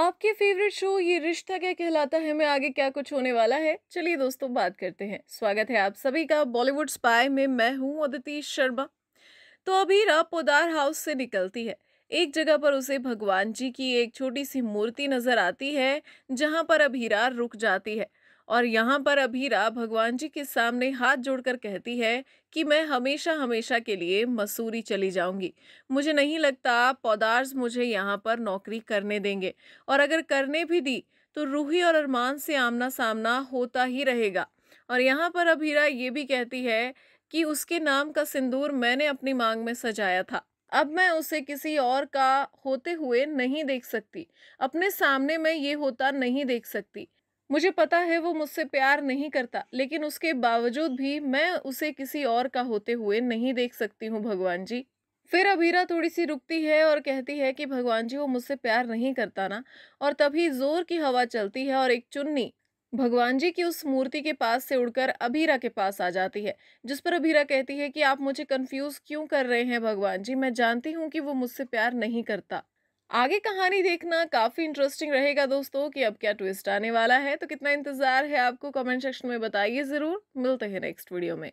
आपके favourite show ये रिश्ता क्या कहलाता है मैं आगे क्या कुछ होने वाला है चलिए दोस्तों बात करते हैं स्वागत है आप सभी का बॉलीवुड स्पाई में मैं हूँ अदिति शर्मा तो अभीरा पोदार हाउस से निकलती है एक जगह पर उसे भगवान जी की एक छोटी सी मूर्ति नजर आती है जहाँ पर अभीरा रुक जाती है और यहाँ पर अभीरा भगवान जी के सामने हाथ जोड़कर कहती है कि मैं हमेशा हमेशा के लिए मसूरी चली जाऊंगी मुझे नहीं लगता पौदार्स मुझे यहाँ पर नौकरी करने देंगे और अगर करने भी दी तो रूही और अरमान से आमना सामना होता ही रहेगा और यहाँ पर अभीरा ये भी कहती है कि उसके नाम का सिंदूर मैंने अपनी मांग में सजाया था अब मैं उसे किसी और का होते हुए नहीं देख सकती अपने सामने मैं ये होता नहीं देख सकती मुझे पता है वो मुझसे प्यार नहीं करता लेकिन उसके बावजूद भी मैं उसे किसी और का होते हुए नहीं देख सकती हूँ भगवान जी फिर अबीरा थोड़ी सी रुकती है और कहती है कि भगवान जी वो मुझसे प्यार नहीं करता ना और तभी जोर की हवा चलती है और एक चुन्नी भगवान जी की उस मूर्ति के पास से उड़कर अबीरा के पास आ जाती है जिस पर अभीरा कहती है कि आप मुझे कंफ्यूज क्यों कर रहे हैं भगवान जी मैं जानती हूँ कि वो मुझसे प्यार नहीं करता आगे कहानी देखना काफ़ी इंटरेस्टिंग रहेगा दोस्तों कि अब क्या ट्विस्ट आने वाला है तो कितना इंतज़ार है आपको कमेंट सेक्शन में बताइए ज़रूर मिलते हैं नेक्स्ट वीडियो में